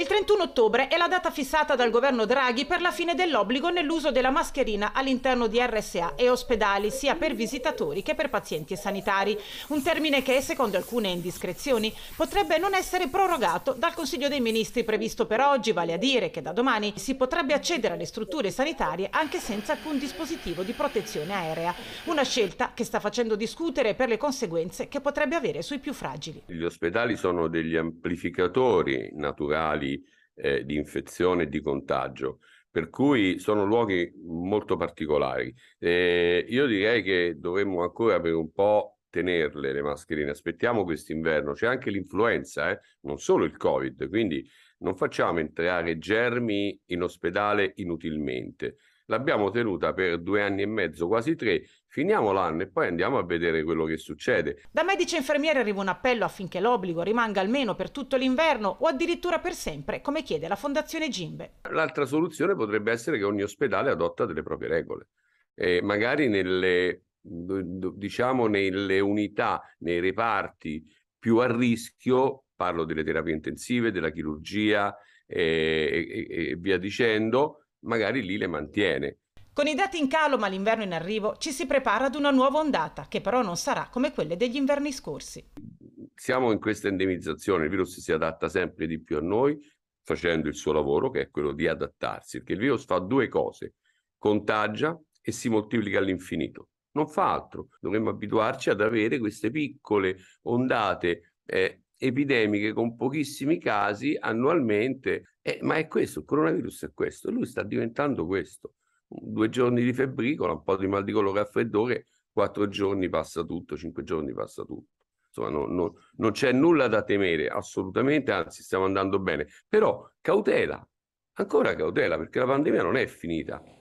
Il 31 ottobre è la data fissata dal governo Draghi per la fine dell'obbligo nell'uso della mascherina all'interno di RSA e ospedali, sia per visitatori che per pazienti e sanitari. Un termine che, secondo alcune indiscrezioni, potrebbe non essere prorogato dal Consiglio dei Ministri previsto per oggi, vale a dire che da domani si potrebbe accedere alle strutture sanitarie anche senza alcun dispositivo di protezione aerea. Una scelta che sta facendo discutere per le conseguenze che potrebbe avere sui più fragili. Gli ospedali sono degli amplificatori naturali locali eh, di infezione e di contagio. Per cui sono luoghi molto particolari. Eh, io direi che dovremmo ancora per un po' tenerle le mascherine. Aspettiamo quest'inverno. C'è anche l'influenza, eh? non solo il Covid. Quindi non facciamo entrare germi in ospedale inutilmente l'abbiamo tenuta per due anni e mezzo, quasi tre, finiamo l'anno e poi andiamo a vedere quello che succede. Da medici e infermieri arriva un appello affinché l'obbligo rimanga almeno per tutto l'inverno o addirittura per sempre, come chiede la Fondazione Gimbe. L'altra soluzione potrebbe essere che ogni ospedale adotta delle proprie regole. E magari nelle, diciamo, nelle unità, nei reparti più a rischio, parlo delle terapie intensive, della chirurgia eh, e, e, e via dicendo, magari lì le mantiene. Con i dati in calo ma l'inverno in arrivo ci si prepara ad una nuova ondata che però non sarà come quelle degli inverni scorsi. Siamo in questa endemizzazione, il virus si adatta sempre di più a noi facendo il suo lavoro che è quello di adattarsi, perché il virus fa due cose, contagia e si moltiplica all'infinito, non fa altro, dovremmo abituarci ad avere queste piccole ondate eh, epidemiche con pochissimi casi annualmente. Eh, ma è questo, il coronavirus è questo, lui sta diventando questo. Due giorni di febbricola, un po' di mal di collo, raffreddore, quattro giorni passa tutto, cinque giorni passa tutto. Insomma, non, non, non c'è nulla da temere, assolutamente, anzi stiamo andando bene. Però cautela, ancora cautela, perché la pandemia non è finita.